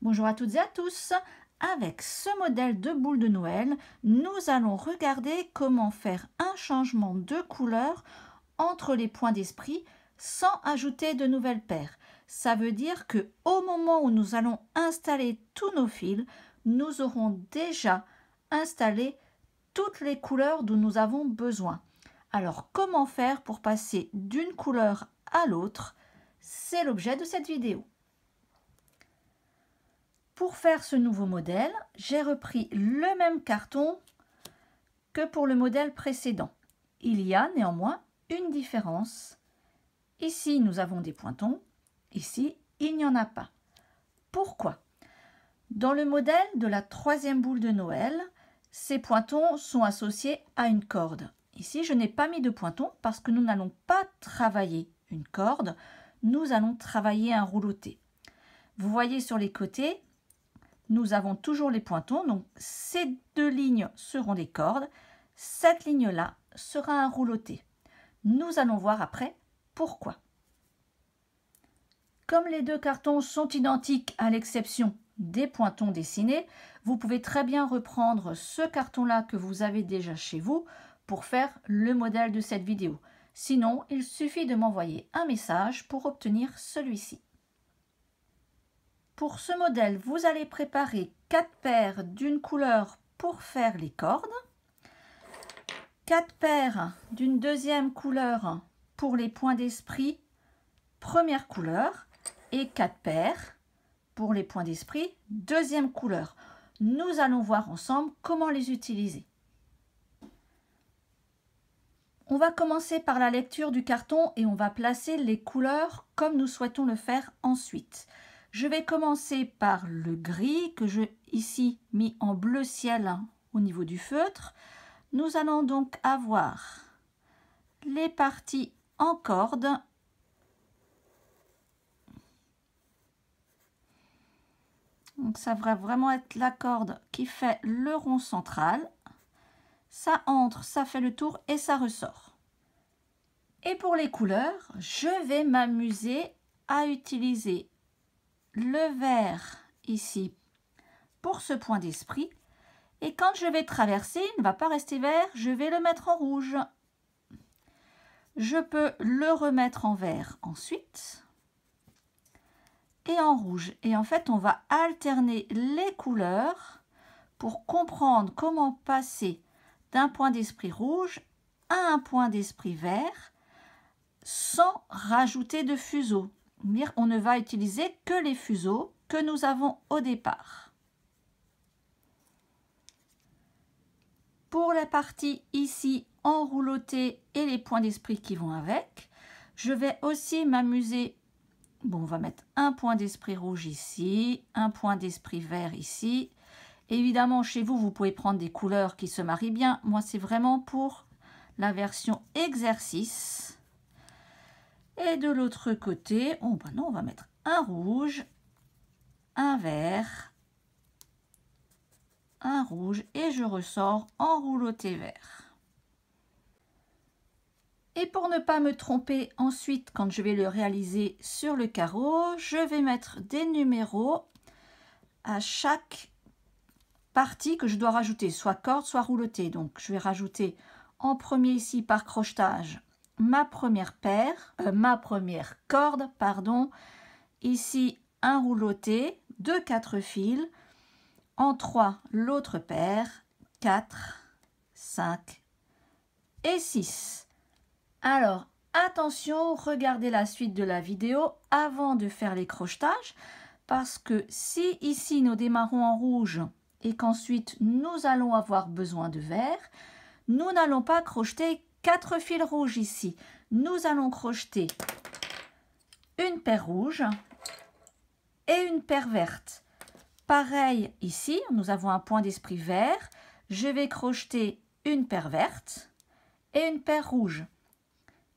Bonjour à toutes et à tous Avec ce modèle de boule de Noël, nous allons regarder comment faire un changement de couleur entre les points d'esprit sans ajouter de nouvelles paires. Ça veut dire que au moment où nous allons installer tous nos fils, nous aurons déjà installé toutes les couleurs dont nous avons besoin. Alors comment faire pour passer d'une couleur à l'autre C'est l'objet de cette vidéo. Pour faire ce nouveau modèle, j'ai repris le même carton que pour le modèle précédent. Il y a néanmoins une différence. Ici, nous avons des pointons. Ici, il n'y en a pas. Pourquoi Dans le modèle de la troisième boule de Noël, ces pointons sont associés à une corde. Ici, je n'ai pas mis de pointons parce que nous n'allons pas travailler une corde, nous allons travailler un rouloté. Vous voyez sur les côtés, nous avons toujours les pointons. Donc, ces deux lignes seront des cordes. Cette ligne-là sera un rouloté. Nous allons voir après pourquoi. Comme les deux cartons sont identiques à l'exception des pointons dessinés, vous pouvez très bien reprendre ce carton-là que vous avez déjà chez vous pour faire le modèle de cette vidéo. Sinon, il suffit de m'envoyer un message pour obtenir celui-ci. Pour ce modèle, vous allez préparer 4 paires d'une couleur pour faire les cordes, 4 paires d'une deuxième couleur pour les points d'esprit, première couleur, et 4 paires pour les points d'esprit, deuxième couleur. Nous allons voir ensemble comment les utiliser. On va commencer par la lecture du carton et on va placer les couleurs comme nous souhaitons le faire ensuite. Je vais commencer par le gris que je ici mis en bleu ciel hein, au niveau du feutre. Nous allons donc avoir les parties en corde Donc ça va vraiment être la corde qui fait le rond central. Ça entre, ça fait le tour et ça ressort. Et pour les couleurs, je vais m'amuser à utiliser le vert ici pour ce point d'esprit. Et quand je vais traverser, il ne va pas rester vert, je vais le mettre en rouge. Je peux le remettre en vert ensuite et en rouge. Et en fait, on va alterner les couleurs pour comprendre comment passer d'un point d'esprit rouge à un point d'esprit vert sans rajouter de fuseau on ne va utiliser que les fuseaux que nous avons au départ. Pour la partie ici enrouloté et les points d'esprit qui vont avec, je vais aussi m'amuser. Bon, on va mettre un point d'esprit rouge ici, un point d'esprit vert ici. Évidemment, chez vous, vous pouvez prendre des couleurs qui se marient bien. Moi, c'est vraiment pour la version exercice. Et de l'autre côté, on, bah non, on va mettre un rouge, un vert, un rouge et je ressors en rouloté vert. Et pour ne pas me tromper ensuite quand je vais le réaliser sur le carreau, je vais mettre des numéros à chaque partie que je dois rajouter, soit corde, soit rouloté. Donc je vais rajouter en premier ici par crochetage ma première paire, euh, ma première corde, pardon. Ici, un rouloté, de quatre fils. En trois l'autre paire, 4, 5 et 6. Alors, attention, regardez la suite de la vidéo avant de faire les crochetages. Parce que si ici nous démarrons en rouge et qu'ensuite nous allons avoir besoin de vert, nous n'allons pas crocheter quatre fils rouges ici. Nous allons crocheter une paire rouge et une paire verte. Pareil ici, nous avons un point d'esprit vert. Je vais crocheter une paire verte et une paire rouge.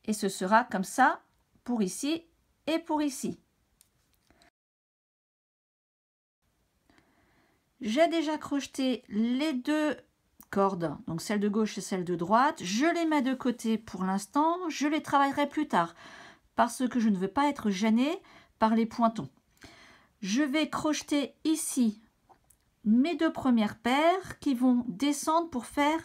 Et ce sera comme ça pour ici et pour ici. J'ai déjà crocheté les deux cordes, donc celle de gauche et celle de droite. Je les mets de côté pour l'instant, je les travaillerai plus tard parce que je ne veux pas être gênée par les pointons. Je vais crocheter ici mes deux premières paires qui vont descendre pour faire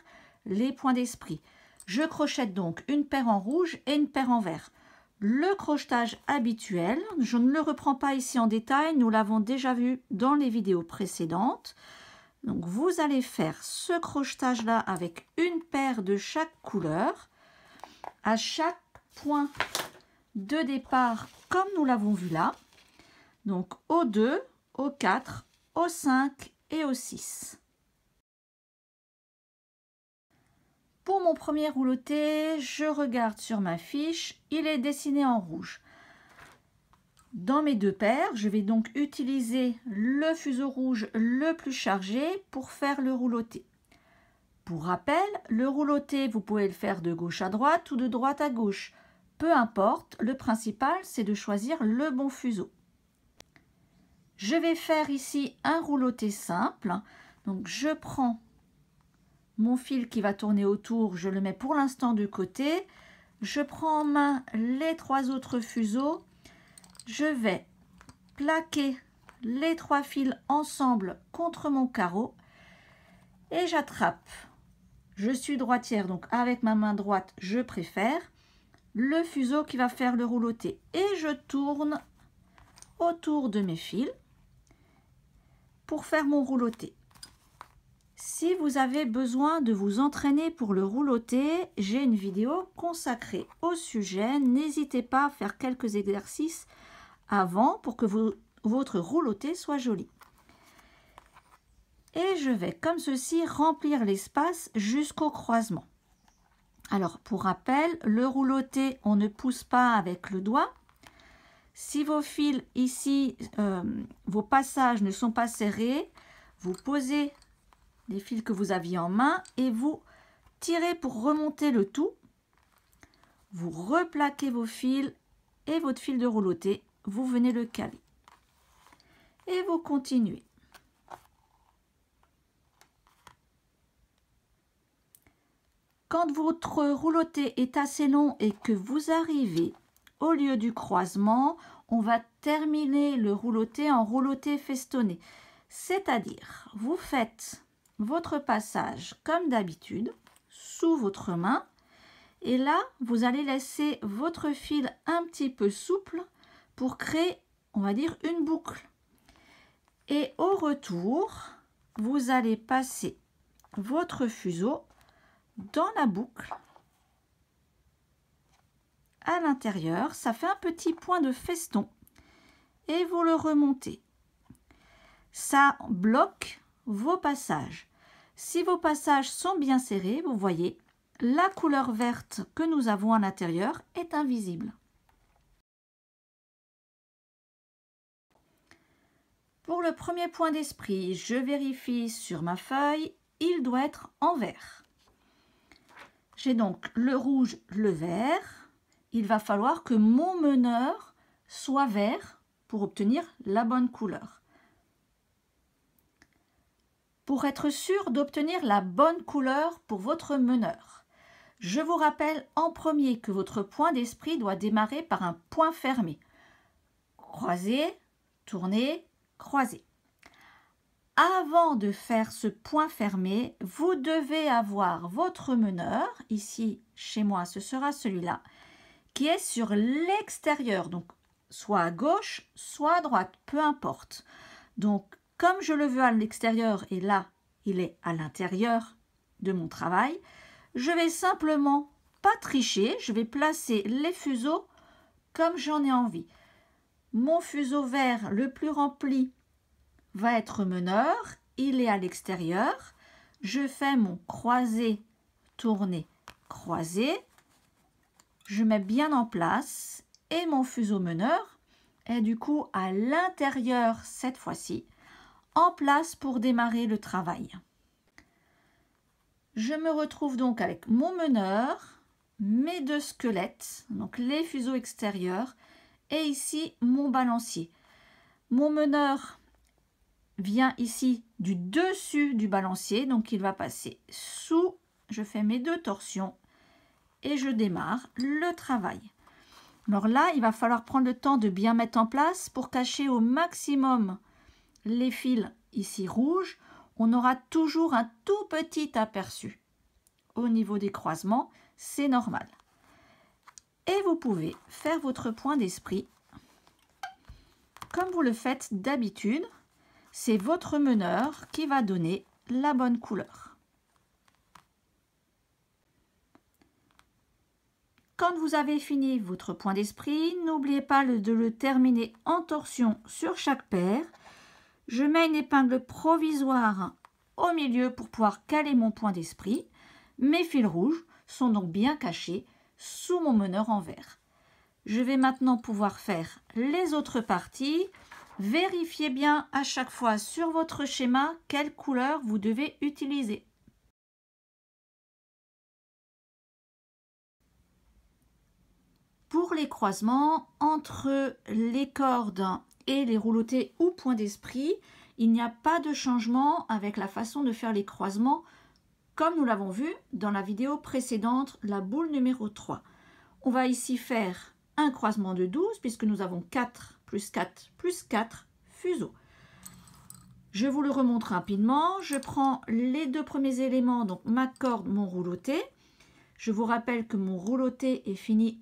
les points d'esprit. Je crochète donc une paire en rouge et une paire en vert. Le crochetage habituel, je ne le reprends pas ici en détail, nous l'avons déjà vu dans les vidéos précédentes. Donc vous allez faire ce crochetage-là avec une paire de chaque couleur à chaque point de départ comme nous l'avons vu là. Donc au 2, au 4, au 5 et au 6. Pour mon premier rouloté, je regarde sur ma fiche, il est dessiné en rouge. Dans mes deux paires, je vais donc utiliser le fuseau rouge le plus chargé pour faire le rouloté. Pour rappel, le rouloté, vous pouvez le faire de gauche à droite ou de droite à gauche. Peu importe, le principal, c'est de choisir le bon fuseau. Je vais faire ici un rouloté simple. Donc, je prends mon fil qui va tourner autour, je le mets pour l'instant de côté. Je prends en main les trois autres fuseaux je vais plaquer les trois fils ensemble contre mon carreau et j'attrape. Je suis droitière, donc avec ma main droite, je préfère le fuseau qui va faire le rouloté. Et je tourne autour de mes fils pour faire mon rouloté. Si vous avez besoin de vous entraîner pour le rouloté, j'ai une vidéo consacrée au sujet. N'hésitez pas à faire quelques exercices avant pour que votre rouloté soit joli. Et je vais comme ceci remplir l'espace jusqu'au croisement. Alors pour rappel, le rouloté, on ne pousse pas avec le doigt. Si vos fils ici, euh, vos passages ne sont pas serrés, vous posez les fils que vous aviez en main et vous tirez pour remonter le tout. Vous replaquez vos fils et votre fil de rouloté vous venez le caler. Et vous continuez. Quand votre rouloté est assez long et que vous arrivez au lieu du croisement, on va terminer le rouloté en rouloté festonné. C'est-à-dire, vous faites votre passage comme d'habitude, sous votre main, et là, vous allez laisser votre fil un petit peu souple pour créer, on va dire, une boucle. Et au retour, vous allez passer votre fuseau dans la boucle à l'intérieur. Ça fait un petit point de feston et vous le remontez. Ça bloque vos passages. Si vos passages sont bien serrés, vous voyez, la couleur verte que nous avons à l'intérieur est invisible. Pour le premier point d'esprit, je vérifie sur ma feuille, il doit être en vert. J'ai donc le rouge, le vert. Il va falloir que mon meneur soit vert pour obtenir la bonne couleur. Pour être sûr d'obtenir la bonne couleur pour votre meneur, je vous rappelle en premier que votre point d'esprit doit démarrer par un point fermé. Croisez, tournez, croisé Avant de faire ce point fermé, vous devez avoir votre meneur, ici chez moi ce sera celui-là, qui est sur l'extérieur, donc soit à gauche, soit à droite, peu importe. Donc comme je le veux à l'extérieur et là il est à l'intérieur de mon travail, je vais simplement pas tricher, je vais placer les fuseaux comme j'en ai envie. Mon fuseau vert le plus rempli va être meneur. Il est à l'extérieur. Je fais mon croisé, tourné, croisé. Je mets bien en place et mon fuseau meneur est du coup à l'intérieur cette fois-ci, en place pour démarrer le travail. Je me retrouve donc avec mon meneur, mes deux squelettes, donc les fuseaux extérieurs, et ici mon balancier. Mon meneur vient ici du dessus du balancier, donc il va passer sous, je fais mes deux torsions et je démarre le travail. Alors là, il va falloir prendre le temps de bien mettre en place pour cacher au maximum les fils ici rouges. On aura toujours un tout petit aperçu. Au niveau des croisements, c'est normal. Et vous pouvez faire votre point d'esprit comme vous le faites d'habitude. C'est votre meneur qui va donner la bonne couleur. Quand vous avez fini votre point d'esprit, n'oubliez pas de le terminer en torsion sur chaque paire. Je mets une épingle provisoire au milieu pour pouvoir caler mon point d'esprit. Mes fils rouges sont donc bien cachés sous mon meneur en vert. Je vais maintenant pouvoir faire les autres parties. Vérifiez bien à chaque fois sur votre schéma quelle couleur vous devez utiliser. Pour les croisements, entre les cordes et les roulotés ou points d'esprit, il n'y a pas de changement avec la façon de faire les croisements comme nous l'avons vu dans la vidéo précédente, la boule numéro 3. On va ici faire un croisement de 12 puisque nous avons 4 plus 4 plus 4 fuseaux. Je vous le remonte rapidement. Je prends les deux premiers éléments, donc ma corde, mon rouloté. Je vous rappelle que mon rouloté est fini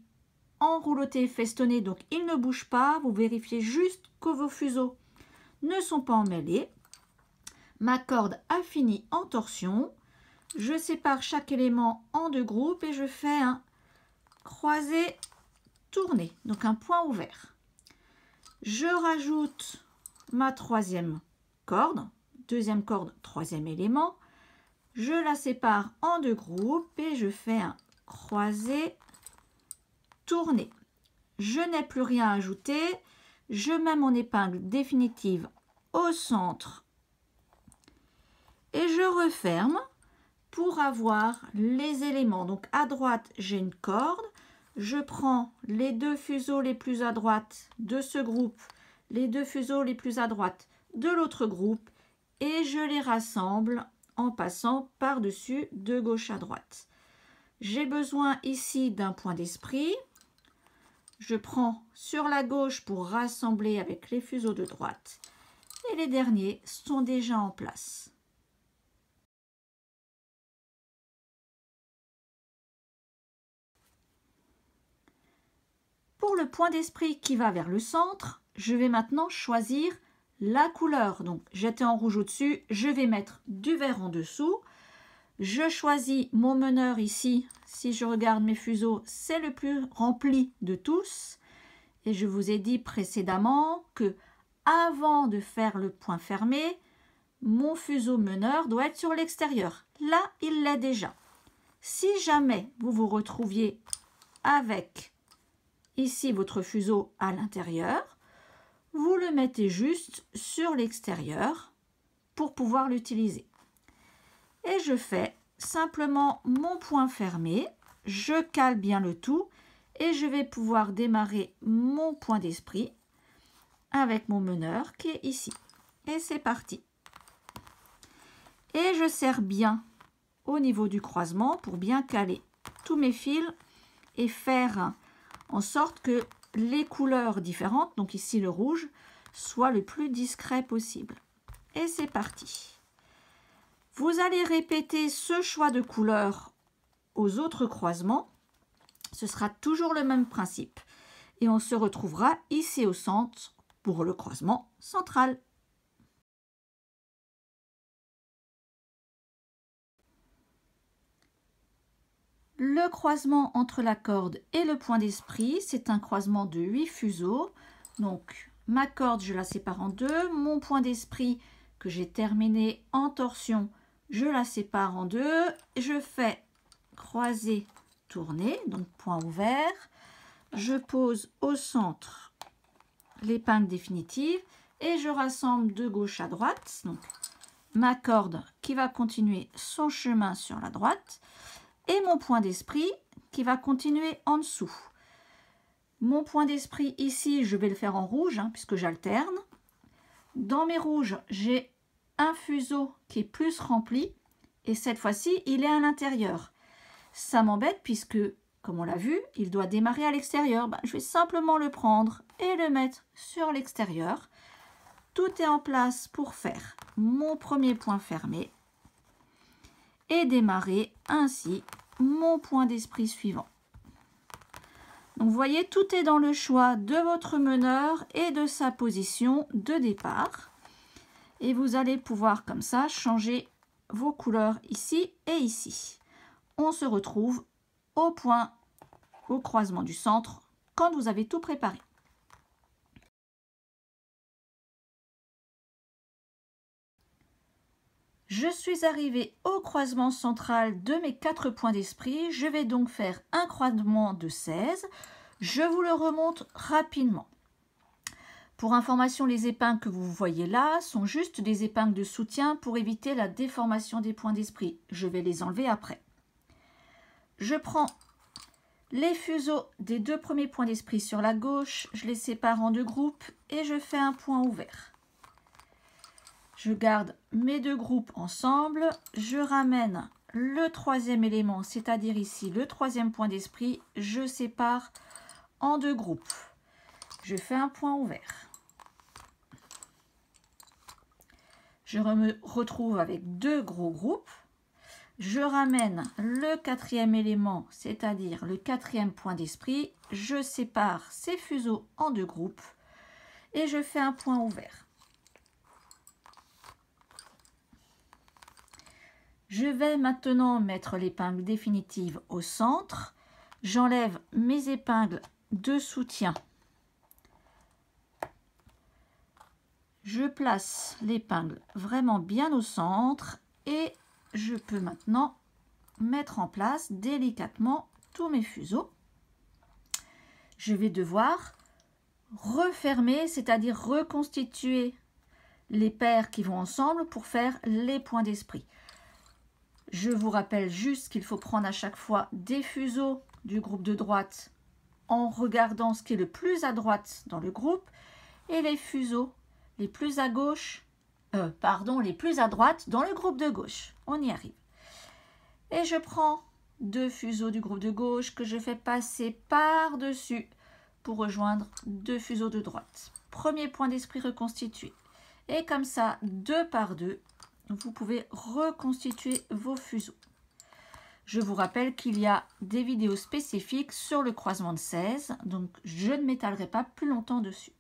en rouloté festonné, donc il ne bouge pas. Vous vérifiez juste que vos fuseaux ne sont pas emmêlés. Ma corde a fini en torsion. Je sépare chaque élément en deux groupes et je fais un croisé tourné, donc un point ouvert. Je rajoute ma troisième corde, deuxième corde, troisième élément. Je la sépare en deux groupes et je fais un croisé tourné. Je n'ai plus rien à ajouter. Je mets mon épingle définitive au centre et je referme pour avoir les éléments. Donc à droite, j'ai une corde. Je prends les deux fuseaux les plus à droite de ce groupe, les deux fuseaux les plus à droite de l'autre groupe et je les rassemble en passant par-dessus de gauche à droite. J'ai besoin ici d'un point d'esprit. Je prends sur la gauche pour rassembler avec les fuseaux de droite. Et les derniers sont déjà en place. le point d'esprit qui va vers le centre, je vais maintenant choisir la couleur. Donc j'étais en rouge au-dessus, je vais mettre du vert en dessous. Je choisis mon meneur ici, si je regarde mes fuseaux, c'est le plus rempli de tous. Et je vous ai dit précédemment que avant de faire le point fermé, mon fuseau meneur doit être sur l'extérieur. Là, il l'est déjà. Si jamais vous vous retrouviez avec ici votre fuseau à l'intérieur, vous le mettez juste sur l'extérieur pour pouvoir l'utiliser. Et je fais simplement mon point fermé, je cale bien le tout et je vais pouvoir démarrer mon point d'esprit avec mon meneur qui est ici. Et c'est parti. Et je serre bien au niveau du croisement pour bien caler tous mes fils et faire en sorte que les couleurs différentes, donc ici le rouge, soient le plus discret possible. Et c'est parti. Vous allez répéter ce choix de couleurs aux autres croisements. Ce sera toujours le même principe. Et on se retrouvera ici au centre pour le croisement central. Le croisement entre la corde et le point d'esprit, c'est un croisement de huit fuseaux. Donc, ma corde, je la sépare en deux. Mon point d'esprit, que j'ai terminé en torsion, je la sépare en deux. Je fais croiser, tourner, donc point ouvert. Je pose au centre l'épingle définitive et je rassemble de gauche à droite. Donc, ma corde qui va continuer son chemin sur la droite et mon point d'esprit qui va continuer en dessous. Mon point d'esprit ici, je vais le faire en rouge hein, puisque j'alterne. Dans mes rouges, j'ai un fuseau qui est plus rempli et cette fois-ci, il est à l'intérieur. Ça m'embête puisque, comme on l'a vu, il doit démarrer à l'extérieur. Bah, je vais simplement le prendre et le mettre sur l'extérieur. Tout est en place pour faire mon premier point fermé et démarrer ainsi mon point d'esprit suivant. Donc vous voyez, tout est dans le choix de votre meneur et de sa position de départ. Et vous allez pouvoir comme ça changer vos couleurs ici et ici. On se retrouve au point, au croisement du centre, quand vous avez tout préparé. Je suis arrivée au croisement central de mes quatre points d'esprit. Je vais donc faire un croisement de 16. Je vous le remonte rapidement. Pour information, les épingles que vous voyez là sont juste des épingles de soutien pour éviter la déformation des points d'esprit. Je vais les enlever après. Je prends les fuseaux des deux premiers points d'esprit sur la gauche, je les sépare en deux groupes et je fais un point ouvert. Je garde mes deux groupes ensemble, je ramène le troisième élément, c'est-à-dire ici le troisième point d'esprit, je sépare en deux groupes. Je fais un point ouvert. Je me retrouve avec deux gros groupes. Je ramène le quatrième élément, c'est-à-dire le quatrième point d'esprit. Je sépare ces fuseaux en deux groupes et je fais un point ouvert. Je vais maintenant mettre l'épingle définitive au centre. J'enlève mes épingles de soutien. Je place l'épingle vraiment bien au centre et je peux maintenant mettre en place délicatement tous mes fuseaux. Je vais devoir refermer, c'est-à-dire reconstituer les paires qui vont ensemble pour faire les points d'esprit. Je vous rappelle juste qu'il faut prendre à chaque fois des fuseaux du groupe de droite en regardant ce qui est le plus à droite dans le groupe et les fuseaux les plus à gauche, euh, pardon, les plus à droite dans le groupe de gauche. On y arrive. Et je prends deux fuseaux du groupe de gauche que je fais passer par-dessus pour rejoindre deux fuseaux de droite. Premier point d'esprit reconstitué. Et comme ça, deux par deux, vous pouvez reconstituer vos fuseaux. Je vous rappelle qu'il y a des vidéos spécifiques sur le croisement de 16, donc je ne m'étalerai pas plus longtemps dessus.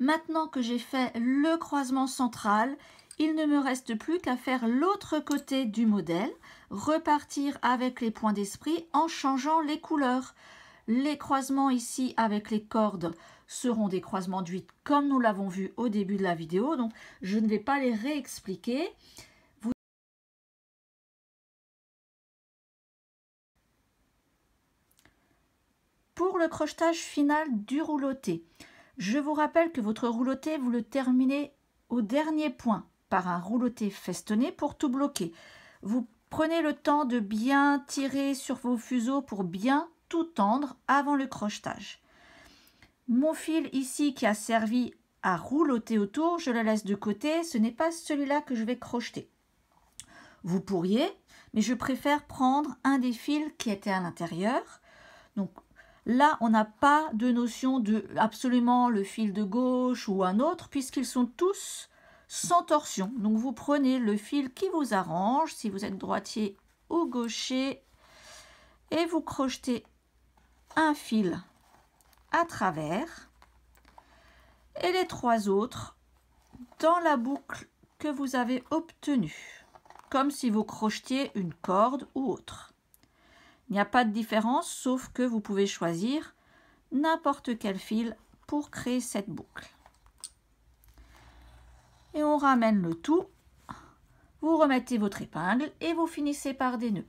Maintenant que j'ai fait le croisement central, il ne me reste plus qu'à faire l'autre côté du modèle, repartir avec les points d'esprit en changeant les couleurs. Les croisements ici avec les cordes seront des croisements d'huile comme nous l'avons vu au début de la vidéo. Donc, je ne vais pas les réexpliquer. Pour le crochetage final du rouloté, je vous rappelle que votre rouloté, vous le terminez au dernier point par un rouloté festonné pour tout bloquer. Vous prenez le temps de bien tirer sur vos fuseaux pour bien tendre avant le crochetage. Mon fil ici qui a servi à rouloter autour, je la laisse de côté, ce n'est pas celui-là que je vais crocheter. Vous pourriez, mais je préfère prendre un des fils qui était à l'intérieur. Donc là, on n'a pas de notion de absolument le fil de gauche ou un autre, puisqu'ils sont tous sans torsion. Donc vous prenez le fil qui vous arrange, si vous êtes droitier ou gaucher, et vous crochetez un fil à travers et les trois autres dans la boucle que vous avez obtenue, comme si vous crochetiez une corde ou autre. Il n'y a pas de différence, sauf que vous pouvez choisir n'importe quel fil pour créer cette boucle. Et on ramène le tout, vous remettez votre épingle et vous finissez par des nœuds.